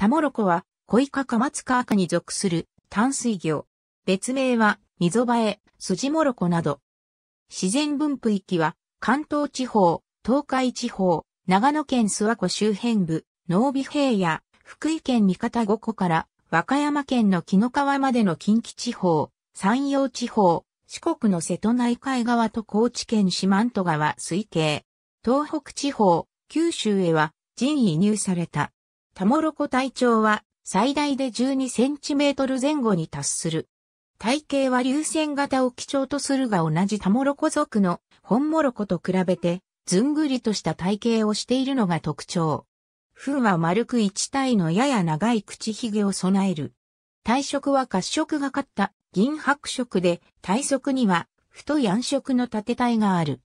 タモロコは、小イカ松マツカに属する淡水魚。別名は、溝バエ、スジモロコなど。自然分布域は、関東地方、東海地方、長野県諏訪湖周辺部、濃尾平野、福井県三方五湖から、和歌山県の紀の川までの近畿地方、山陽地方、四国の瀬戸内海側と高知県四万十川水系、東北地方、九州へは人移入された。タモロコ体長は最大で12センチメートル前後に達する。体型は流線型を基調とするが同じタモロコ族のホンモロコと比べてずんぐりとした体型をしているのが特徴。糞は丸く一体のやや長い口ひげを備える。体色は褐色がかった銀白色で体側には太い暗色の縦体がある。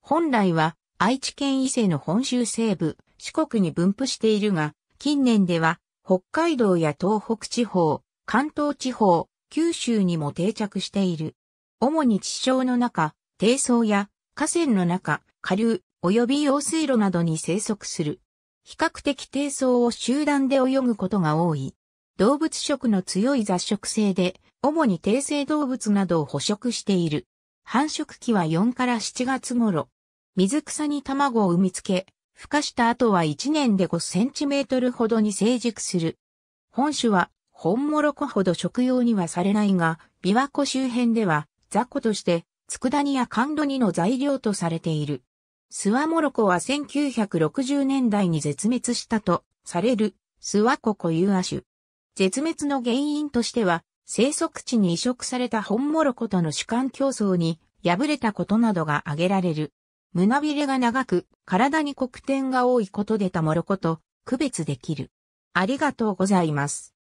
本来は愛知県伊勢の本州西部、四国に分布しているが、近年では北海道や東北地方、関東地方、九州にも定着している。主に地上の中、低層や河川の中、下流、及び用水路などに生息する。比較的低層を集団で泳ぐことが多い。動物食の強い雑食性で、主に低生動物などを捕食している。繁殖期は4から7月頃。水草に卵を産みつけ、孵化した後は1年で5センチメートルほどに成熟する。本種は、本モロコほど食用にはされないが、琵琶湖周辺では、雑魚として、佃煮や甘露煮の材料とされている。スワモロコは1960年代に絶滅したとされるスワコ固有亜種。絶滅の原因としては、生息地に移植された本モロコとの主観競争に敗れたことなどが挙げられる。胸びれが長く、体に黒点が多いことでたもろこと区別できる。ありがとうございます。